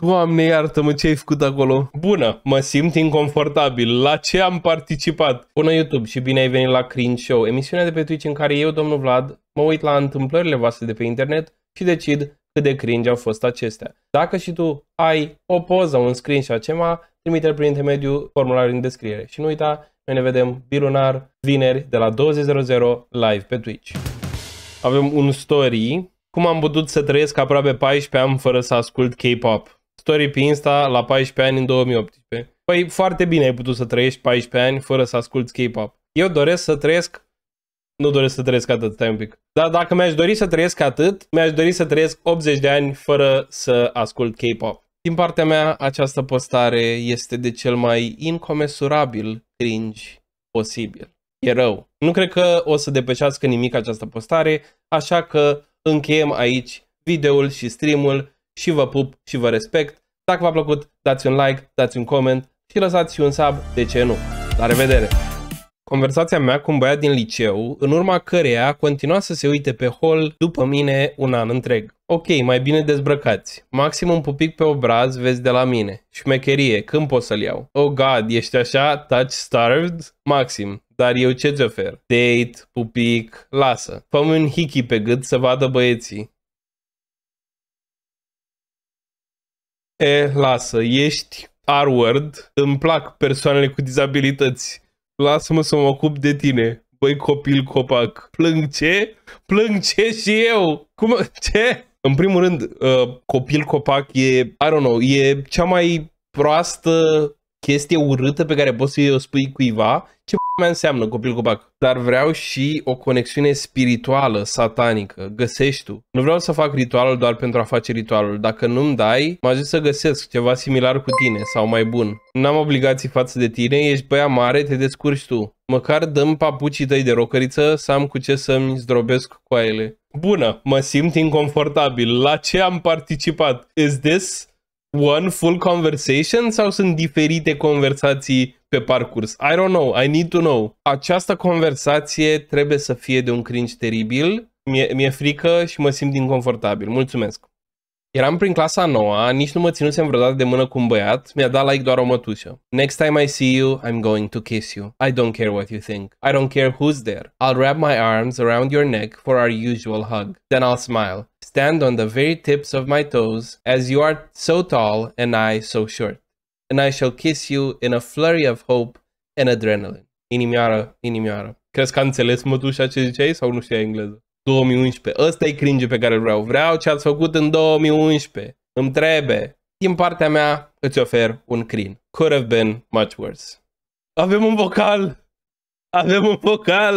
Doamne iartă-mă, ce ai făcut acolo? Bună, mă simt inconfortabil. La ce am participat? Bună YouTube și bine ai venit la Cringe Show, emisiunea de pe Twitch în care eu, domnul Vlad, mă uit la întâmplările voastre de pe internet și decid cât de cringe au fost acestea. Dacă și tu ai o poză, un screenshot ceva, trimite-l prin intermediul formularului în descriere. Și nu uita, noi ne vedem bilunar vineri de la 20.00 live pe Twitch. Avem un story cum am putut să trăiesc aproape 14 ani fără să ascult K-pop. Story pe Insta la 14 ani în 2018. Păi foarte bine ai putut să trăiești 14 ani fără să asculti K-pop. Eu doresc să trăiesc nu doresc să trăiesc atât, stai un pic. Dar dacă mi-aș dori să trăiesc atât, mi-aș dori să trăiesc 80 de ani fără să ascult K-pop. Din partea mea, această postare este de cel mai incomesurabil cringe posibil. E rău. Nu cred că o să depășească nimic această postare, așa că încheiem aici videoul și streamul și vă pup și vă respect. Dacă v-a plăcut, dați un like, dați un coment și lăsați și un sub, de ce nu. La revedere! Conversația mea cu un băiat din liceu, în urma căreia continua să se uite pe hol după mine un an întreg. Ok, mai bine dezbrăcați. Maxim un pupic pe obraz vezi de la mine. Șmecherie, când pot să-l iau? Oh god, ești așa? Touch starved? Maxim, dar eu ce-ți ofer? Date, pupic, lasă. Fă un hickey pe gât să vadă băieții. e, lasă, ești R-word, îmi plac persoanele cu dizabilități, lasă-mă să mă ocup de tine. Băi copil copac, plâng ce? Plâng ce și eu? Cum? Ce? În primul rând, uh, copil copac e, I don't know, e cea mai proastă chestie urâtă pe care poți să o spui cuiva, ce mai înseamnă copil copac? Dar vreau și o conexiune spirituală, satanică. Găsești tu. Nu vreau să fac ritualul doar pentru a face ritualul. Dacă nu-mi dai, mă ajut să găsesc ceva similar cu tine sau mai bun. N-am obligații față de tine, ești băia mare, te descurci tu. Măcar dăm papucii tăi de rocăriță să am cu ce să-mi zdrobesc coaiele. Bună, mă simt inconfortabil. La ce am participat? Is this one full conversation sau sunt diferite conversații pe parcurs? I don't know, I need to know. Această conversație trebuie să fie de un cringe teribil. Mi-e, mi-e frică și mă simt inconfortabil. Mulțumesc. Eram prin clasa noua, nici nu mă ținusem vreodată de mână cu un băiat, mi-a dat like doar o mătușă. Next time I see you, I'm going to kiss you. I don't care what you think. I don't care who's there. I'll wrap my arms around your neck for our usual hug. Then I'll smile stand on the very tips of my toes, as you are so tall and I so short. And I shall kiss you in a flurry of hope and adrenaline. Inimioară, inimioară. Crezi că a înțeles, mătușa ce ziceai sau nu știa engleză? 2011. Ăsta e cringe pe care vreau. Vreau ce ați făcut în 2011. Îmi trebuie. Din partea mea, îți ofer un crin. Could have been much worse. Avem un vocal! Avem un vocal!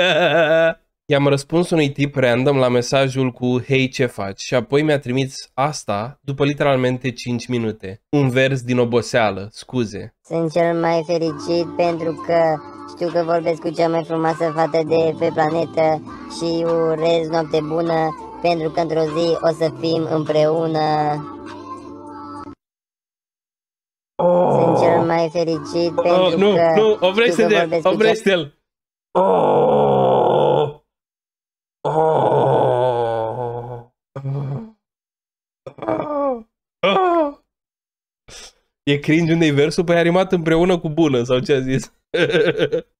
I-am răspuns unui tip random la mesajul cu Hei, ce faci? Și apoi mi-a trimis asta după literalmente 5 minute. Un vers din oboseală, scuze. Sunt cel mai fericit pentru că știu că vorbesc cu cea mai frumoasă fată de pe planetă și urez noapte bună pentru că într-o zi o să fim împreună. Oh. Sunt cel oh. mai fericit oh, pentru nu, că... Nu, nu, oprește-te, oprește-l! Cu... Oh. Oh. Oh. Oh. E cringe universul, păi rimat împreună cu bună, sau ce a zis?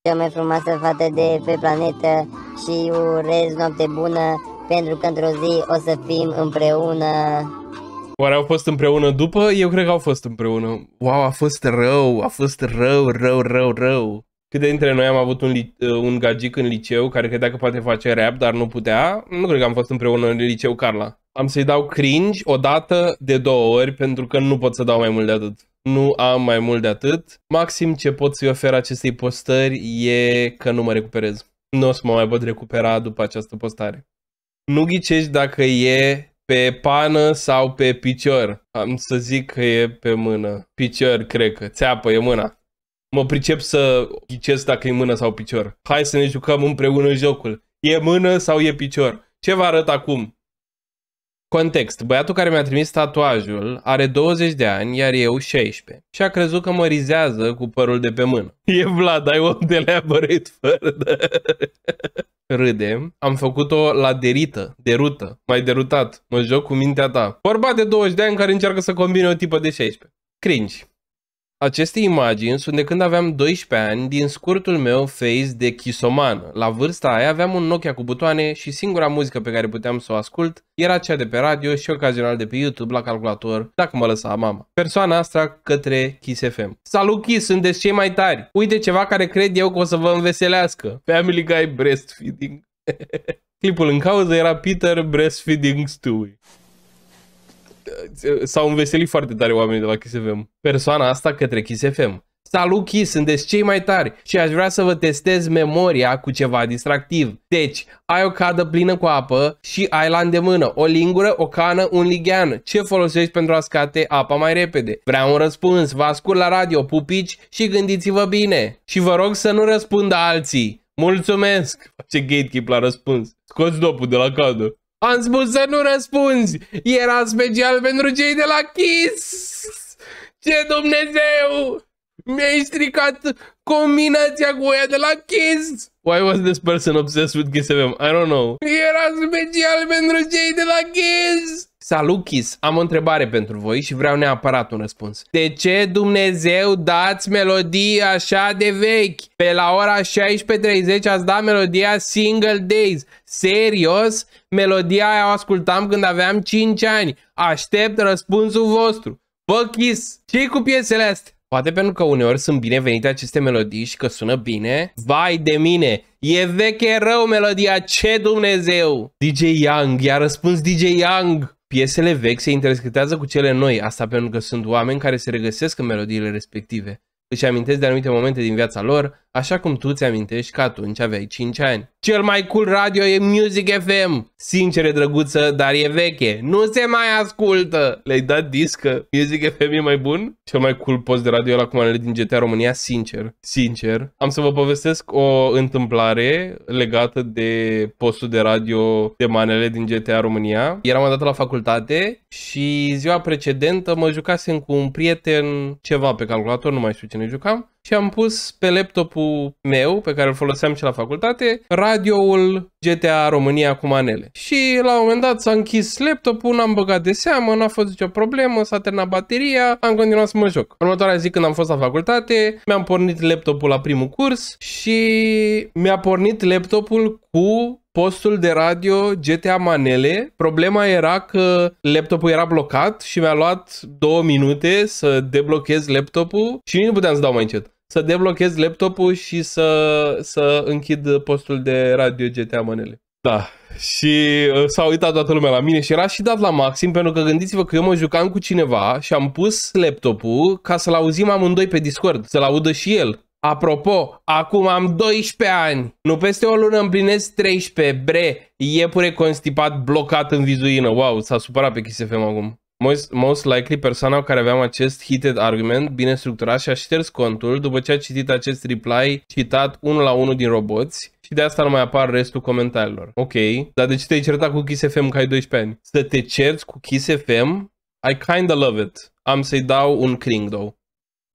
Cea mai frumoasă fată de pe planetă și urez noapte bună, pentru că într-o zi o să fim împreună. Oare au fost împreună după? Eu cred că au fost împreună. Wow, a fost rău, a fost rău, rău, rău, rău. Cât de dintre noi am avut un, uh, un gagic în liceu care credea că poate face rap, dar nu putea, nu cred că am fost împreună în liceu Carla. Am să-i dau cringe o dată de două ori pentru că nu pot să dau mai mult de atât. Nu am mai mult de atât. Maxim ce pot să-i ofer acestei postări e că nu mă recuperez. Nu o să mă mai pot recupera după această postare. Nu ghicești dacă e pe pană sau pe picior. Am să zic că e pe mână. Picior, cred că. Țeapă e mâna. Mă pricep să ghicesc dacă e mână sau picior. Hai să ne jucăm împreună jocul. E mână sau e picior? Ce vă arăt acum? Context. Băiatul care mi-a trimis tatuajul are 20 de ani, iar eu 16. Și a crezut că mă rizează cu părul de pe mână. E Vlad, I won't elaborate further. Râde. Am făcut-o la derită, derută, mai derutat. Mă joc cu mintea ta. Vorba de 20 de ani care încearcă să combine o tipă de 16. Cringe. Aceste imagini sunt de când aveam 12 ani din scurtul meu face de chisoman. La vârsta aia aveam un Nokia cu butoane și singura muzică pe care puteam să o ascult era cea de pe radio și ocazional de pe YouTube la calculator, dacă mă lăsa mama. Persoana asta către Kiss FM. Salut Kiss, sunteți cei mai tari! Uite ceva care cred eu că o să vă înveselească. Family Guy Breastfeeding. Clipul în cauză era Peter Breastfeeding Stewie s-au înveselit foarte tare oamenii de la Kiss FM. Persoana asta către Kiss FM. Salut Kiss, sunteți cei mai tari și aș vrea să vă testez memoria cu ceva distractiv. Deci, ai o cadă plină cu apă și ai la îndemână o lingură, o cană, un lighean. Ce folosești pentru a scate apa mai repede? Vreau un răspuns, vă ascult la radio, pupici și gândiți-vă bine. Și vă rog să nu răspundă alții. Mulțumesc! ce gatekeep la răspuns. Scoți dopul de la cadă. Am spus să nu răspunzi. Era special pentru cei de la Kiss. Ce Dumnezeu! Mi-ai stricat combinația cu ea de la Kiss. Why was this person obsessed with Kiss FM? I don't know. Era special pentru cei de la Kiss! Salut, Kiss! Am o întrebare pentru voi și vreau neapărat un răspuns. De ce, Dumnezeu, dați melodii așa de vechi? Pe la ora 16.30 ați dat melodia Single Days. Serios? Melodia aia o ascultam când aveam 5 ani. Aștept răspunsul vostru. Bă, Kiss, ce cu piesele astea? Poate pentru că uneori sunt binevenite aceste melodii și că sună bine. Vai de mine! E veche rău melodia, ce Dumnezeu! DJ Young, i-a răspuns DJ Young! Piesele vechi se interscritează cu cele noi, asta pentru că sunt oameni care se regăsesc în melodiile respective. Își amintesc de anumite momente din viața lor, așa cum tu ți amintești că atunci aveai 5 ani. Cel mai cool radio e Music FM. Sincere drăguță, dar e veche. Nu se mai ascultă. Le-ai dat discă? Music FM e mai bun? Cel mai cool post de radio la cumanele din GTA România, sincer. Sincer. Am să vă povestesc o întâmplare legată de postul de radio de manele din GTA România. Eram odată la facultate și ziua precedentă mă jucasem cu un prieten ceva pe calculator, nu mai știu cine ne jucam și am pus pe laptopul meu, pe care îl foloseam și la facultate, radioul GTA România cu manele. Și la un moment dat s-a închis laptopul, n-am băgat de seamă, n-a fost nicio problemă, s-a terminat bateria, am continuat să mă joc. Următoarea zi când am fost la facultate, mi-am pornit laptopul la primul curs și mi-a pornit laptopul cu postul de radio GTA Manele. Problema era că laptopul era blocat și mi-a luat două minute să deblochez laptopul și nu puteam să dau mai încet. Să deblochez laptopul și să, să închid postul de radio GTA Manele. Da, și uh, s-a uitat toată lumea la mine și era și dat la maxim pentru că gândiți-vă că eu mă jucam cu cineva și am pus laptopul ca să-l auzim amândoi pe Discord, să-l audă și el. Apropo, acum am 12 ani. Nu peste o lună împlinesc 13. Bre, iepure constipat blocat în vizuină. Wow, s-a supărat pe KSFM acum. Most, most likely persoana care aveam acest heated argument bine structurat și-a șters contul după ce a citit acest reply citat unul la unul din roboți și de asta nu mai apar restul comentariilor. Ok, dar de ce te-ai certat cu Kiss FM că ai 12 ani? Să te cerți cu Kiss FM? I kinda love it. Am să-i dau un cring, though.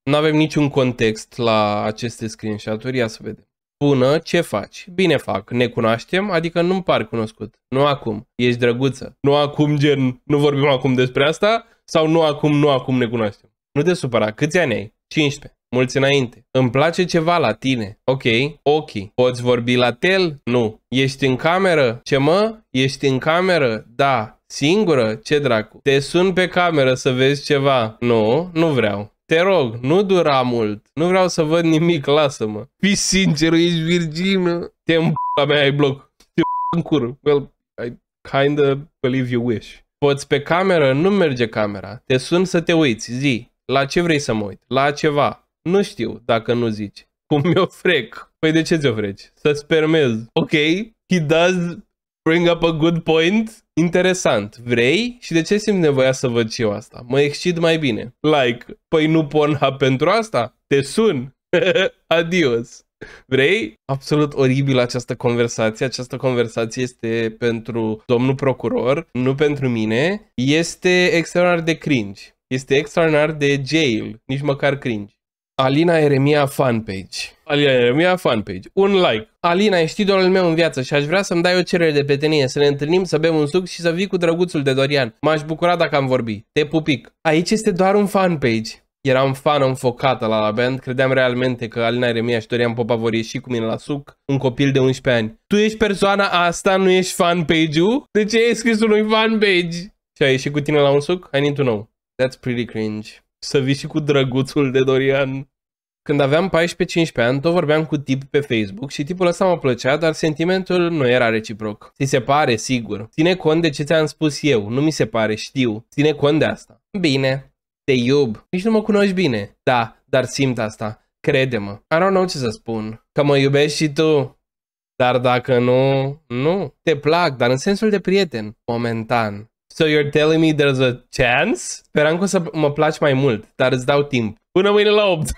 Nu avem niciun context la aceste screenshot-uri, ia să vedem. Bună, ce faci? Bine fac, ne cunoaștem, adică nu-mi par cunoscut. Nu acum, ești drăguță. Nu acum, gen, nu vorbim acum despre asta, sau nu acum, nu acum ne cunoaștem. Nu te supăra, câți ani ai? 15. Mulți înainte. Îmi place ceva la tine. Ok. Ok. Poți vorbi la tel? Nu. Ești în cameră? Ce mă? Ești în cameră? Da. Singură? Ce dracu? Te sun pe cameră să vezi ceva. Nu, nu vreau. Te rog, nu dura mult. Nu vreau să văd nimic, lasă-mă. Fi sincer, ești virgină. Te în la mea ai bloc. Te în cur. Well, I kinda believe you wish. Poți pe cameră? Nu merge camera. Te sun să te uiți. Zi. La ce vrei să mă uit? La ceva. Nu știu dacă nu zici. Cum mi-o frec? Păi de ce ți-o freci? Să spermez. Ok, he does bring up a good point. Interesant. Vrei? Și de ce simt nevoia să văd și eu asta? Mă excit mai bine. Like. Păi nu ha pentru asta? Te sun. Adios. Vrei? Absolut oribil această conversație. Această conversație este pentru domnul procuror, nu pentru mine. Este extraordinar de cringe. Este extraordinar de jail, nici măcar cringe. Alina Eremia fanpage. Alina Eremia fanpage. Un like. Alina, ești idolul meu în viață și aș vrea să-mi dai o cerere de prietenie, să ne întâlnim, să bem un suc și să vii cu drăguțul de Dorian. M-aș bucura dacă am vorbit. Te pupic. Aici este doar un fanpage. Eram fan înfocată la la band, credeam realmente că Alina Eremia și Dorian Popa vor ieși cu mine la suc, un copil de 11 ani. Tu ești persoana asta, nu ești fanpage-ul? De ce ai scris unui fanpage? Și ai ieșit cu tine la un suc? I need to know. That's pretty cringe să vii și cu drăguțul de Dorian. Când aveam 14-15 ani, tot vorbeam cu tip pe Facebook și tipul ăsta mă plăcea, dar sentimentul nu era reciproc. Ți se pare, sigur. Ține cont de ce ți-am spus eu, nu mi se pare, știu. Ține cont de asta. Bine. Te iub. Nici nu mă cunoști bine. Da, dar simt asta. Crede-mă. I don't know ce să spun. Că mă iubești și tu. Dar dacă nu, nu. Te plac, dar în sensul de prieten. Momentan. So you're telling me there's a chance? Speram că o să mă placi mai mult, dar îți dau timp. Până mâine la 8.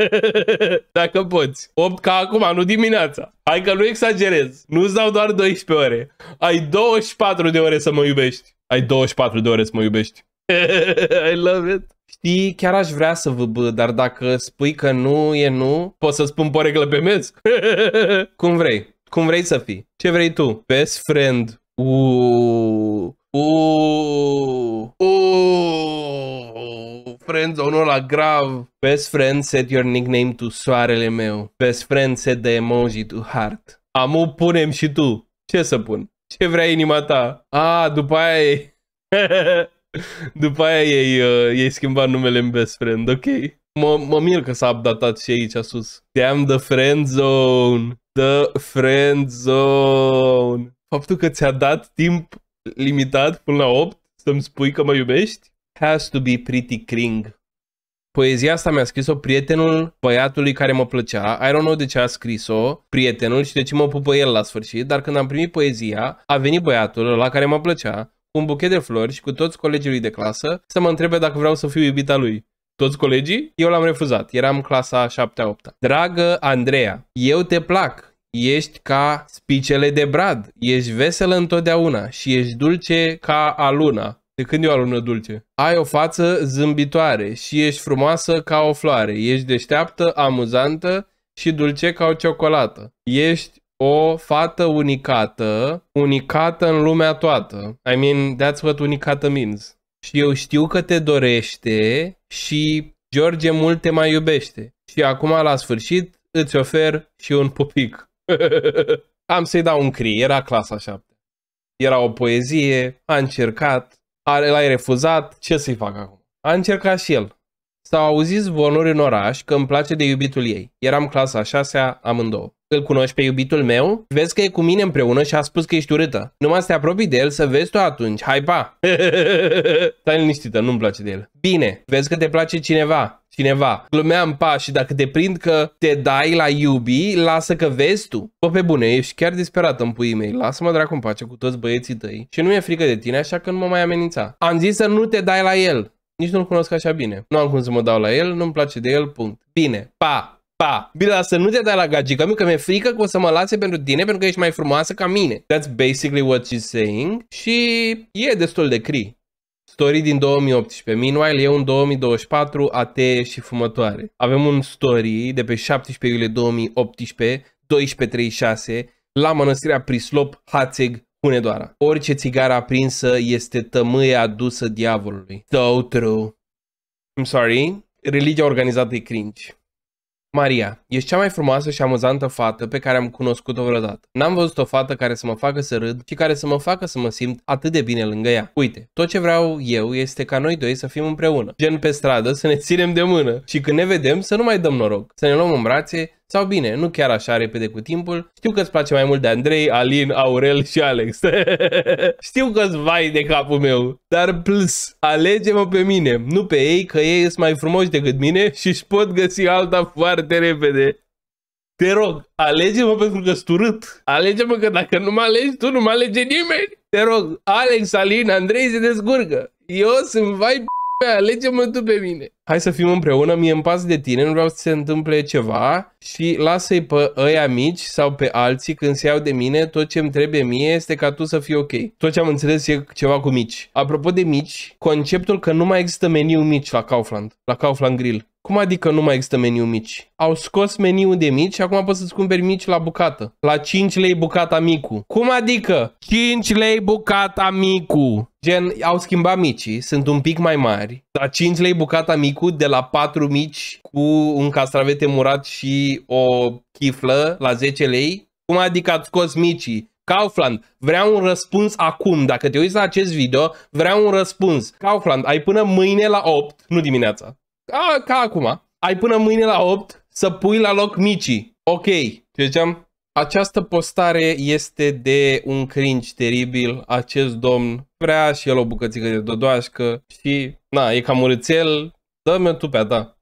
Dacă poți. 8 ca acum, nu dimineața. Hai că nu exagerez. Nu-ți dau doar 12 ore. Ai 24 de ore să mă iubești. Ai 24 de ore să mă iubești. I love it. Știi, chiar aș vrea să vă bă, dar dacă spui că nu e nu, pot să spun poreglă pe mes. Cum vrei. Cum vrei să fii. Ce vrei tu? Best friend. Uuuu. Uuu, friends friendzone-ul grav. Best friend set your nickname to soarele meu. Best friend set the emoji to heart. Amu, punem și tu. Ce să pun? Ce vrea inima ta? A, după aia e... după aia ei, uh, ei schimba numele în best friend, ok. Mă, mă mir că s-a updatat și aici sus. Damn the friend zone. The friend zone. Faptul că ți-a dat timp limitat până la 8 să-mi spui că mă iubești? Has to be pretty cring. Poezia asta mi-a scris-o prietenul băiatului care mă plăcea. I don't know de ce a scris-o prietenul și de ce mă pupă el la sfârșit, dar când am primit poezia, a venit băiatul la care mă plăcea cu un buchet de flori și cu toți colegii lui de clasă să mă întrebe dacă vreau să fiu iubita lui toți colegii, eu l-am refuzat. Eram clasa 7-8. Dragă Andreea, eu te plac ești ca spicele de brad, ești veselă întotdeauna și ești dulce ca aluna. De când e o alună dulce? Ai o față zâmbitoare și ești frumoasă ca o floare, ești deșteaptă, amuzantă și dulce ca o ciocolată. Ești o fată unicată, unicată în lumea toată. I mean, that's what unicată means. Și eu știu că te dorește și George mult te mai iubește. Și acum, la sfârșit, îți ofer și un pupic. Am să-i dau un cri, era clasa 7. Era o poezie, a încercat, l-ai refuzat, ce să-i fac acum? A încercat și el. S-au auzit zvonuri în oraș că îmi place de iubitul ei. Eram clasa 6 amândouă îl cunoști pe iubitul meu? Vezi că e cu mine împreună și a spus că ești urâtă. Numai să te apropii de el să vezi tu atunci. Hai pa! Stai liniștită, nu-mi place de el. Bine, vezi că te place cineva. Cineva. Glumeam pa și dacă te prind că te dai la iubi, lasă că vezi tu. Bă, pe bune, ești chiar disperată în puii mei. Lasă-mă dracu în pace cu toți băieții tăi. Și nu mi-e frică de tine, așa că nu mă mai amenința. Am zis să nu te dai la el. Nici nu-l cunosc așa bine. Nu am cum să mă dau la el, nu-mi place de el, punct. Bine, pa! Pa! Bila, să nu te dai la gagică, că mi-e frică că o să mă lase pentru tine pentru că ești mai frumoasă ca mine. That's basically what she's saying. Și e destul de cri. Story din 2018. Meanwhile, e un 2024, atee și fumătoare. Avem un story de pe 17 iulie 2018, 12.36, la mănăstirea Prislop, Hațeg, Hunedoara. Orice țigară aprinsă este tămâie adusă diavolului. So true. I'm sorry. Religia organizată e cringe. Maria, ești cea mai frumoasă și amuzantă fată pe care am cunoscut-o vreodată. N-am văzut o fată care să mă facă să râd și care să mă facă să mă simt atât de bine lângă ea. Uite, tot ce vreau eu este ca noi doi să fim împreună. Gen pe stradă, să ne ținem de mână și când ne vedem să nu mai dăm noroc, să ne luăm în brațe sau bine, nu chiar așa repede cu timpul. Știu că îți place mai mult de Andrei, Alin, Aurel și Alex. Știu că îți vai de capul meu, dar plus, alege-mă pe mine, nu pe ei, că ei sunt mai frumoși decât mine și își pot găsi alta foarte repede. Te rog, alege-mă pentru că sturât. Alege-mă că dacă nu mă alegi tu, nu mă alege nimeni. Te rog, Alex, Alin, Andrei se descurcă. Eu sunt vai alege-mă tu pe mine. Hai să fim împreună, mie îmi pas de tine, nu vreau să se întâmple ceva și lasă-i pe ăia mici sau pe alții când se iau de mine, tot ce îmi trebuie mie este ca tu să fii ok. Tot ce am înțeles e ceva cu mici. Apropo de mici, conceptul că nu mai există meniu mici la Kaufland, la Kaufland Grill. Cum adică nu mai există meniu mici? Au scos meniul de mici și acum poți să-ți cumperi mici la bucată. La 5 lei bucata micu. Cum adică? 5 lei bucata micu. Gen, au schimbat micii, sunt un pic mai mari, La 5 lei bucata micu de la 4 mici cu un castravete murat și o chiflă la 10 lei. Cum adică ați scos micii? Kaufland, vreau un răspuns acum. Dacă te uiți la acest video, vreau un răspuns. Kaufland, ai până mâine la 8, nu dimineața a, ca acum, ai până mâine la 8 să pui la loc micii. Ok, ziceam, această postare este de un cringe teribil, acest domn vrea și el o bucățică de dodoașcă și, na, e cam urâțel, dă-mi tu pe ta.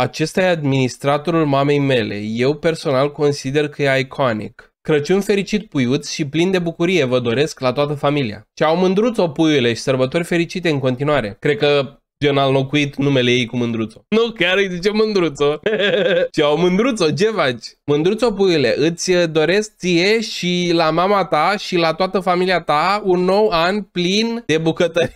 Acesta e administratorul mamei mele, eu personal consider că e iconic. Crăciun fericit puiuț și plin de bucurie vă doresc la toată familia. au mândruț o puiule și sărbători fericite în continuare. Cred că Gen, a înlocuit numele ei cu Mândruțo. Nu, chiar îi zice Mândruțo. și au Mândruțo, ce faci? Mândruțo, puiule, îți uh, doresc ție și la mama ta și la toată familia ta un nou an plin de bucătării.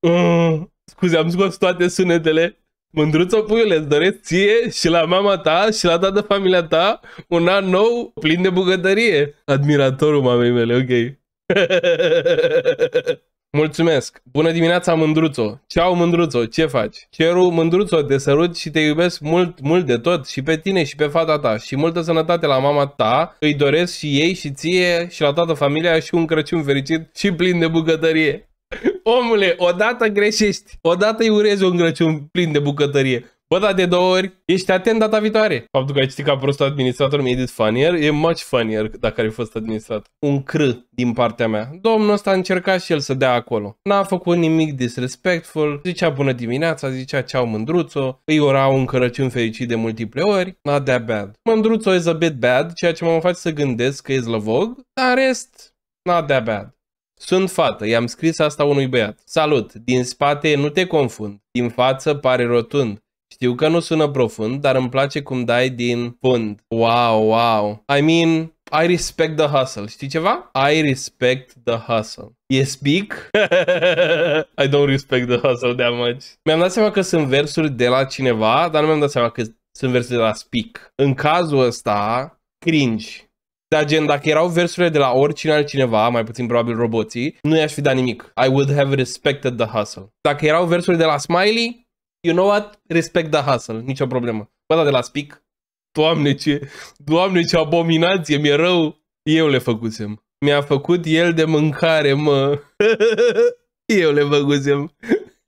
uh, mm, scuze, am scos toate sunetele. Mândruță puiule, îți doresc ție și la mama ta și la toată familia ta un an nou plin de bucătărie. Admiratorul mamei mele, ok. Mulțumesc! Bună dimineața, Mândruțo! Ceau, Mândruțo! Ce faci? Ceru, Mândruțo, te sărut și te iubesc mult, mult de tot și pe tine și pe fata ta și multă sănătate la mama ta. Îi doresc și ei și ție și la toată familia și un Crăciun fericit și plin de bucătărie. Omule, odată greșești, odată îi urezi un Crăciun plin de bucătărie. Bă, da, de două ori, ești atent data viitoare. Faptul că ai citit ca prost administrator mi zis funnier, e much funnier dacă ar fi fost administrat. Un cr din partea mea. Domnul ăsta a încercat și el să dea acolo. N-a făcut nimic disrespectful, zicea bună dimineața, zicea ceau mândruțo, îi ora un Crăciun fericit de multiple ori, not that bad. Mândruțo is a bit bad, ceea ce mă face să gândesc că e zlăvog, dar rest, n not that bad. Sunt fată, i-am scris asta unui băiat. Salut, din spate nu te confund, din față pare rotund. Știu că nu sună profund, dar îmi place cum dai din fund. Wow, wow. I mean, I respect the hustle. Știi ceva? I respect the hustle. Yes, big? I don't respect the hustle that much. Mi-am dat seama că sunt versuri de la cineva, dar nu mi-am dat seama că sunt versuri de la speak. În cazul ăsta, cringe. Dar gen, dacă erau versurile de la oricine altcineva, mai puțin probabil roboții, nu i-aș fi dat nimic. I would have respected the hustle. Dacă erau versurile de la Smiley, you know what? Respect the hustle, nicio problemă. Bă, da, de la Speak, doamne ce, doamne ce abominație, mi-e rău. Eu le făcusem. Mi-a făcut el de mâncare, mă. Eu le făcusem.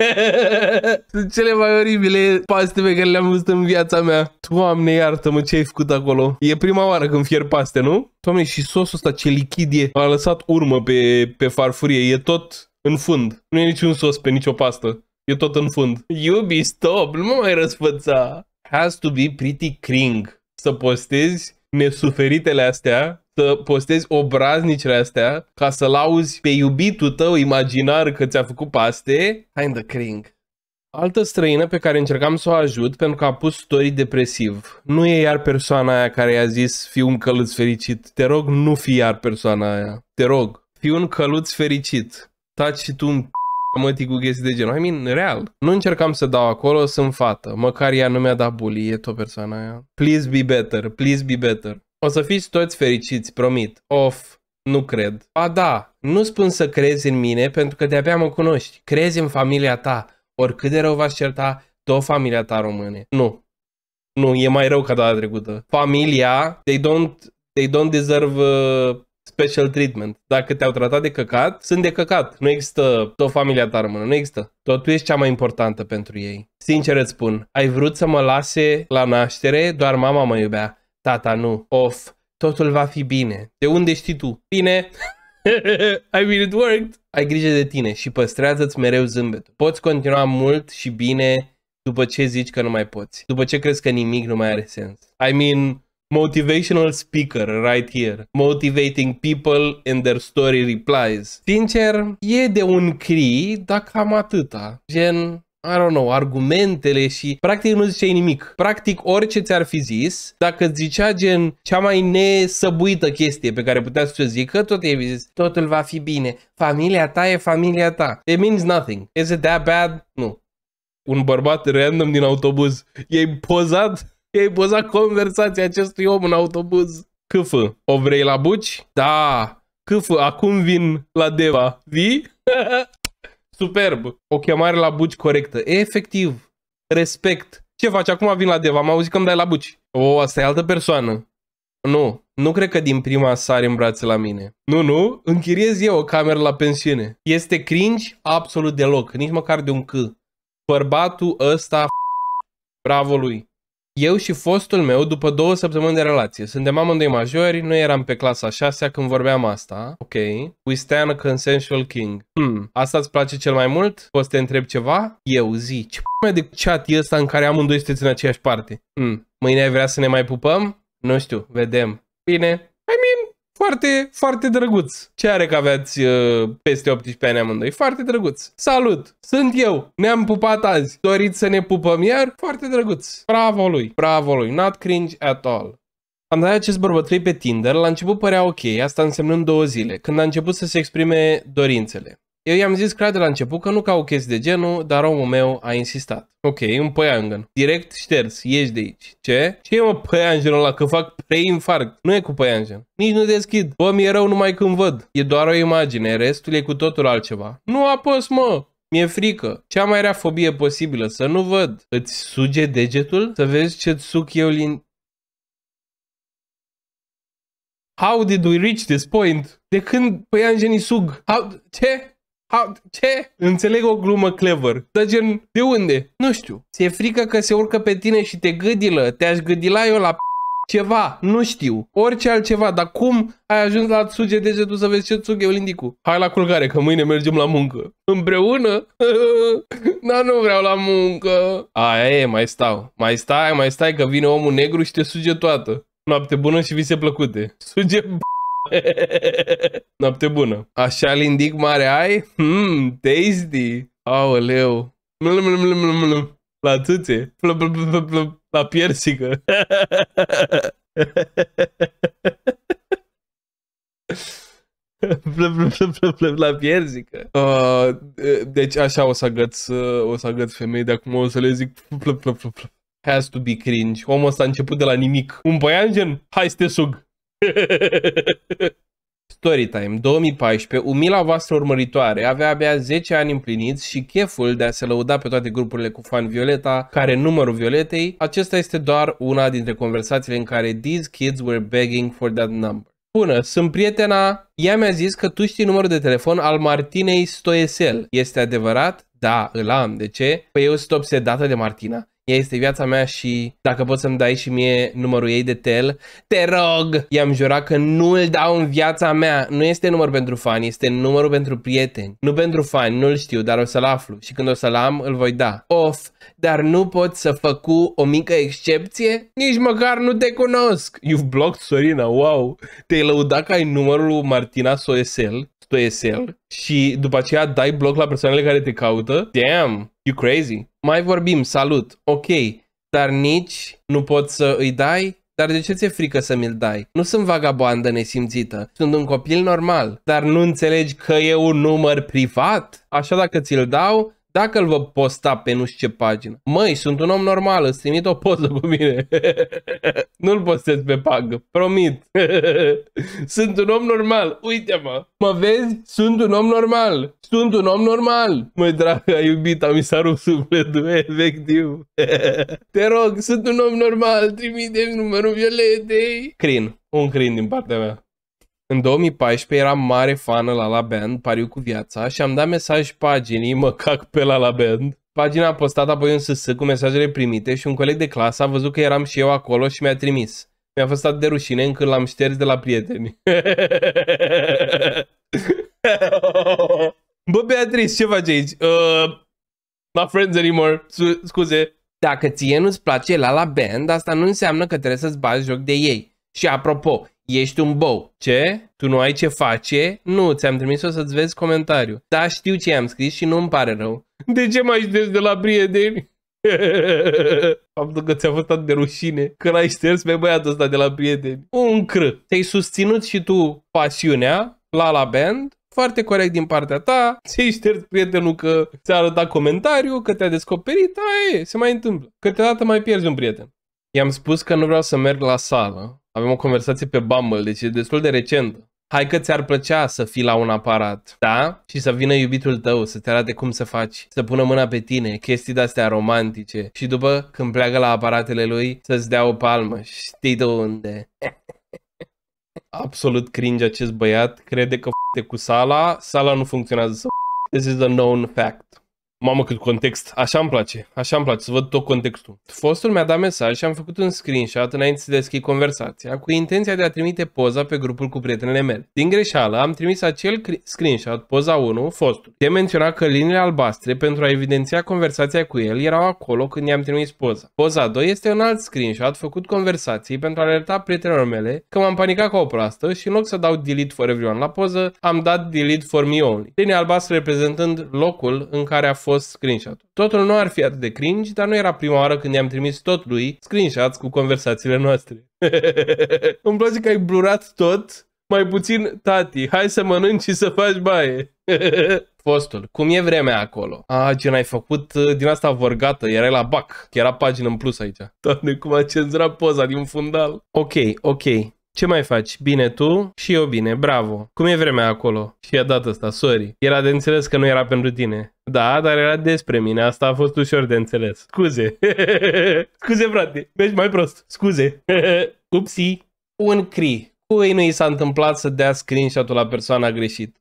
Sunt cele mai oribile paste pe care le-am văzut în viața mea. Doamne, iartă-mă ce ai făcut acolo. E prima oară când fier paste, nu? Doamne, și sosul ăsta ce lichid e. A lăsat urmă pe, pe farfurie. E tot în fund. Nu e niciun sos pe nicio pastă. E tot în fund. Iubi, stop, nu mă mai răsfăța. Has to be pretty cring să postezi nesuferitele astea să postezi obraznicile astea ca să-l auzi pe iubitul tău imaginar că ți-a făcut paste? the cring. Altă străină pe care încercam să o ajut pentru că a pus story depresiv. Nu e iar persoana aia care i-a zis fiu un căluț fericit. Te rog, nu fi iar persoana aia. Te rog, fi un căluț fericit. Taci și tu un mătii cu chestii de genul. I mean, real. Nu încercam să dau acolo, sunt fată. Măcar ea nu mi-a dat bully, e tot persoana aia. Please be better, please be better. O să fiți toți fericiți, promit. Of, nu cred. Ba da, nu spun să crezi în mine pentru că de-abia mă cunoști. Crezi în familia ta. Oricât de rău v-aș certa, tot familia ta române. Nu. Nu, e mai rău ca data trecută. Familia, they don't, they don't deserve uh, special treatment. Dacă te-au tratat de căcat, sunt de căcat. Nu există tot familia ta rămână, nu există. Tot tu ești cea mai importantă pentru ei. Sincer îți spun, ai vrut să mă lase la naștere, doar mama mă iubea. Tata, nu. of, Totul va fi bine. De unde știi tu? Bine. I mean it worked. Ai grijă de tine și păstrează-ți mereu zâmbetul. Poți continua mult și bine după ce zici că nu mai poți. După ce crezi că nimic nu mai are sens. I mean, motivational speaker right here. Motivating people in their story replies. Sincer, e de un cri, dar cam atâta. Gen, I don't know, argumentele și practic nu ziceai nimic. Practic orice ți-ar fi zis, dacă îți zicea gen cea mai nesăbuită chestie pe care putea să o zică, tot i-ai zis, totul va fi bine, familia ta e familia ta. It means nothing. Is it that bad? Nu. Un bărbat random din autobuz, i-ai pozat, i-ai pozat conversația acestui om în autobuz. Câfă, o vrei la buci? Da. Câfă, acum vin la Deva. Vii? Superb. O chemare la buci corectă. Efectiv. Respect. Ce faci? Acum vin la Deva. Am auzit că îmi dai la buci. O, asta e altă persoană. Nu, nu cred că din prima sare în brațe la mine. Nu, nu, închiriez eu o cameră la pensiune. Este cringe absolut deloc, nici măcar de un C. Bărbatul ăsta, bravo lui. Eu și fostul meu, după două săptămâni de relație, suntem amândoi majori, nu eram pe clasa 6 când vorbeam asta. Ok. We stand a consensual king. Hmm. Asta îți place cel mai mult? Poți să te întreb ceva? Eu zic. Ce p*** de chat e ăsta în care amândoi sunteți în aceeași parte? Hmm. Mâine ai vrea să ne mai pupăm? Nu știu, vedem. Bine. I mean, foarte, foarte drăguț. Ce are că aveați uh, peste 18 ani amândoi? Foarte drăguț. Salut! Sunt eu! Ne-am pupat azi. Doriți să ne pupăm iar? Foarte drăguț. Bravo lui. Bravo lui. Not cringe at all. Am dat acest bărbat pe Tinder, la început părea ok, asta însemnând două zile, când a început să se exprime dorințele. Eu i-am zis clar de la început că nu o chestie de genul, dar omul meu a insistat. Ok, un păiangăn. Direct șters, ieși de aici. Ce? Ce e mă păianjenul ăla că fac preinfarct? Nu e cu păianjen. Nici nu deschid. Bă, mi-e rău numai când văd. E doar o imagine, restul e cu totul altceva. Nu apăs, mă! Mi-e frică. Cea mai rea fobie posibilă, să nu văd. Îți suge degetul? Să vezi ce-ți suc eu lin... How did we reach this point? De când păianjenii sug? How... Ce? Ha, ce? Înțeleg o glumă clever, dar gen, de unde? Nu știu. Se frică că se urcă pe tine și te gâdilă, te-aș gâdila eu la ceva, nu știu, orice altceva, dar cum ai ajuns la suge tu să vezi ce suge eu lindicu? Hai la culcare, că mâine mergem la muncă. Împreună? da, nu vreau la muncă. Aia e, mai stau. Mai stai, mai stai, că vine omul negru și te suge toată. Noapte bună și vise plăcute. Suge b- Noapte bună. Așa lindic mare ai? Hmm, tasty. Aoleu. La tuțe. La piersică. la piersică. Uh, deci așa o să agăț, o să agăț femei de acum o să le zic has to be cringe. Omul ăsta a început de la nimic. Un băianjen? Hai să te sug. Storytime 2014, umila voastră urmăritoare avea abia 10 ani împliniți și cheful de a se lăuda pe toate grupurile cu fan Violeta, care numărul Violetei, acesta este doar una dintre conversațiile în care these kids were begging for that number. Bună, sunt prietena, ea mi-a zis că tu știi numărul de telefon al Martinei Stoesel. Este adevărat? Da, îl am. De ce? Păi eu sunt obsedată de Martina. Ea este viața mea și dacă poți să-mi dai și mie numărul ei de tel, te rog! I-am jurat că nu-l dau în viața mea. Nu este număr pentru fani, este numărul pentru prieteni. Nu pentru fani, nu-l știu, dar o să-l aflu și când o să-l am, îl voi da. Of, dar nu pot să făcu o mică excepție? Nici măcar nu te cunosc! You've blocked Sorina, wow! Te-ai lăudat că ai numărul Martina Soesel, Soesel și după aceea dai bloc la persoanele care te caută, damn, you crazy. Mai vorbim, salut, ok, dar nici nu poți să îi dai dar de ce ți-e frică să mi-l dai? Nu sunt vagabondă nesimțită, sunt un copil normal, dar nu înțelegi că e un număr privat? Așa dacă ți-l dau, dacă îl vă posta pe nu știu ce pagină. Măi, sunt un om normal, îți trimit o poză cu mine. Nu-l postez pe pagă, promit. sunt un om normal, uite-mă. Mă vezi? Sunt un om normal. Sunt un om normal. Măi, dragă, iubita, mi s-a rupt sufletul, efectiv. Te rog, sunt un om normal, trimite numărul Violetei. Crin, un crin din partea mea. În 2014 eram mare fană la La Band, pariu cu viața, și am dat mesaj paginii, mă cac pe la La Band. Pagina a postat apoi un SS cu mesajele primite și un coleg de clasă a văzut că eram și eu acolo și mi-a trimis. Mi-a fost atât de rușine încât l-am șters de la prieteni. Bă, Beatrice, ce faci aici? Uh, not friends anymore. Su scuze. Dacă ție nu-ți place la la band, asta nu înseamnă că trebuie să-ți bagi joc de ei. Și apropo, Ești un bou. Ce? Tu nu ai ce face? Nu, ți-am trimis-o să-ți vezi comentariu. Da, știu ce am scris și nu mi pare rău. De ce mai ai de la prieteni? Faptul că ți-a fost atât de rușine că l-ai șters pe băiatul ăsta de la prieteni. Un cr. Te-ai susținut și tu pasiunea la la band foarte corect din partea ta, ți-ai șters prietenul că ți-a arătat comentariu, că te-a descoperit, aia e, se mai întâmplă. Câteodată mai pierzi un prieten. I-am spus că nu vreau să merg la sală, avem o conversație pe Bumble, deci e destul de recent. Hai că ți-ar plăcea să fii la un aparat, da? Și să vină iubitul tău, să te arate cum să faci, să pună mâna pe tine, chestii de-astea romantice. Și după, când pleacă la aparatele lui, să-ți dea o palmă. Știi de unde. Absolut cringe acest băiat, crede că f*** cu sala, sala nu funcționează să f***. This is a known fact. Mamă, cât context. Așa îmi place. Așa îmi place să văd tot contextul. Fostul mi-a dat mesaj și am făcut un screenshot înainte să deschid conversația cu intenția de a trimite poza pe grupul cu prietenele mele. Din greșeală am trimis acel screenshot, poza 1, fostul. De menționat că liniile albastre pentru a evidenția conversația cu el erau acolo când i-am trimis poza. Poza 2 este un alt screenshot făcut conversații pentru a alerta prietenilor mele că m-am panicat ca o proastă și în loc să dau delete for everyone la poză, am dat delete for me only. Linia albastră reprezentând locul în care a fost fost screenshot. Totul nu ar fi atât de cringe, dar nu era prima oară când i-am trimis tot lui screenshots cu conversațiile noastre. Îmi place că ai blurat tot, mai puțin tati, hai să mănânci și să faci baie. Fostul, cum e vremea acolo? A, ce n-ai făcut uh, din asta vorgată, erai la bac, era pagină în plus aici. Doamne, cum a cenzurat poza din fundal. Ok, ok, ce mai faci? Bine tu? Și eu bine, bravo. Cum e vremea acolo? Și a dat asta, sorry. Era de înțeles că nu era pentru tine. Da, dar era despre mine. Asta a fost ușor de înțeles. Scuze. Scuze, frate. Mergi mai prost. Scuze. Upsi. Un cri. Cui nu i s-a întâmplat să dea screenshot-ul la persoana greșit?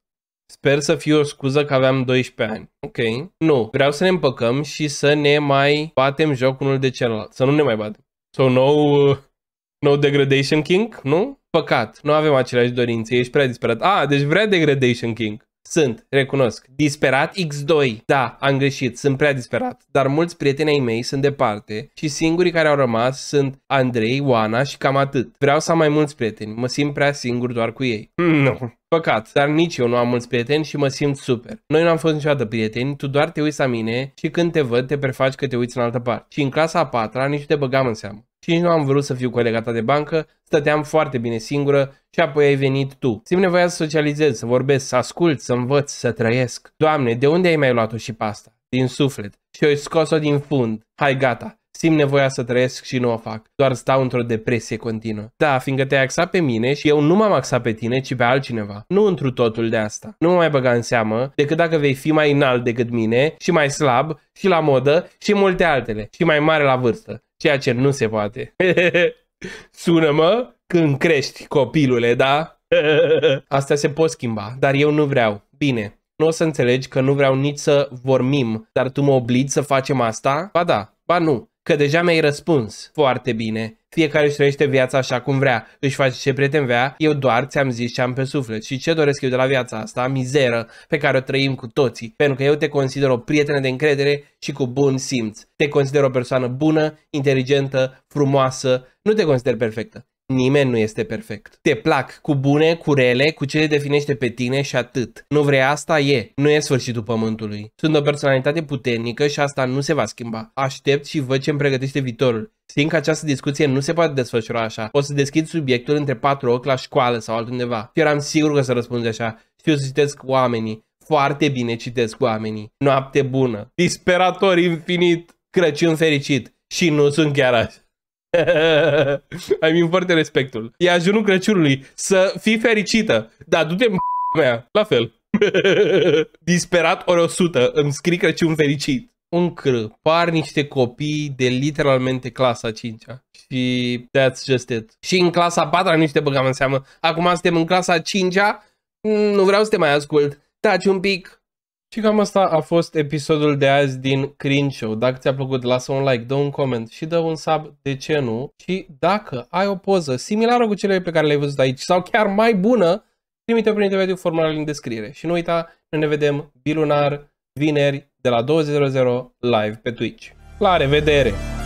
Sper să fie o scuză că aveam 12 ani. Ok. Nu. Vreau să ne împăcăm și să ne mai batem joc unul de celălalt. Să nu ne mai batem. So, no, no degradation king, nu? Păcat. Nu avem aceleași dorințe. Ești prea disperat. A, ah, deci vrea degradation king. Sunt, recunosc. Disperat X2. Da, am greșit, sunt prea disperat. Dar mulți prieteni ai mei sunt departe și singurii care au rămas sunt Andrei, Oana și cam atât. Vreau să am mai mulți prieteni, mă simt prea singur doar cu ei. Mm, nu. Păcat, dar nici eu nu am mulți prieteni și mă simt super. Noi nu am fost niciodată prieteni, tu doar te uiți la mine și când te văd te prefaci că te uiți în altă parte. Și în clasa a patra nici te băgam în seamă și nu am vrut să fiu colega ta de bancă, stăteam foarte bine singură și apoi ai venit tu. Simt nevoia să socializez, să vorbesc, să ascult, să învăț, să trăiesc. Doamne, de unde ai mai luat-o și pasta? Din suflet. Și o scos-o din fund. Hai gata, Simt nevoia să trăiesc și nu o fac. Doar stau într-o depresie continuă. Da, fiindcă te-ai axat pe mine și eu nu m-am axat pe tine, ci pe altcineva. Nu întru totul de asta. Nu mă mai băga în seamă decât dacă vei fi mai înalt decât mine și mai slab și la modă și multe altele și mai mare la vârstă ceea ce nu se poate. Sună-mă când crești, copilule, da? Asta se pot schimba, dar eu nu vreau. Bine, nu o să înțelegi că nu vreau nici să vormim, dar tu mă obligi să facem asta? Ba da, ba nu că deja mi-ai răspuns. Foarte bine. Fiecare își trăiește viața așa cum vrea, își face ce prieten vrea, eu doar ți-am zis ce am pe suflet și ce doresc eu de la viața asta, mizeră pe care o trăim cu toții, pentru că eu te consider o prietenă de încredere și cu bun simț. Te consider o persoană bună, inteligentă, frumoasă, nu te consider perfectă. Nimeni nu este perfect. Te plac cu bune, cu rele, cu ce definește pe tine și atât. Nu vrei asta? E. Nu e sfârșitul pământului. Sunt o personalitate puternică și asta nu se va schimba. Aștept și văd ce îmi pregătește viitorul. Simt că această discuție nu se poate desfășura așa. O să deschid subiectul între patru ochi la școală sau altundeva. Și eram sigur că să răspunzi așa. Știu să citesc oamenii. Foarte bine citesc oamenii. Noapte bună. Disperator infinit. Crăciun fericit. Și nu sunt chiar așa. Ai mi foarte respectul. E ajunul Crăciunului. Să fii fericită. Da, du-te în mea. La fel. Disperat ori 100. Îmi scrii Crăciun fericit. Un cr. Par niște copii de literalmente clasa 5-a. Și that's just it. Și în clasa 4-a nu te băgam în seamă. Acum suntem în clasa 5-a. Nu vreau să te mai ascult. Taci un pic. Și cam asta a fost episodul de azi din Cringe Show. Dacă ți-a plăcut, lasă un like, dă un coment și dă un sub, de ce nu? Și dacă ai o poză similară cu cele pe care le-ai văzut aici sau chiar mai bună, trimite o prin intermediul formularului în descriere. Și nu uita, noi ne vedem bilunar vineri de la 20.00 live pe Twitch. La revedere!